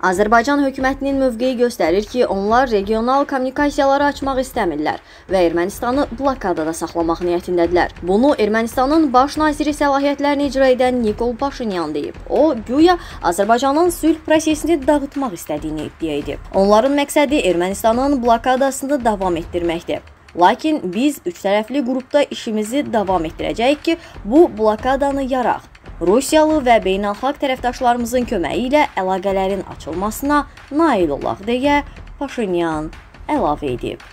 Azərbaycan hökumətinin mövqeyi göstərir ki, onlar regional kommunikasiyaları açmaq istəmirlər və Ermənistanı blokadada saxlamaq niyyətindədirlər. Bunu Ermənistanın baş naziri səlahiyyətlərini icra edən Nikol Paşinyan deyib. O, güya Azərbaycanın sülh prosesini dağıtmaq istədiyini iddia edib. Onların məqsədi Ermənistanın blokadasını davam etdirməkdir. Lakin biz üçtərəfli qrupda işimizi davam etdirəcəyik ki, bu blokadanı yaraq. Rusiyalı və beynəlxalq tərəfdaşlarımızın köməyi ilə əlaqələrin açılmasına nail olaq deyə Paşinyan əlavə edib.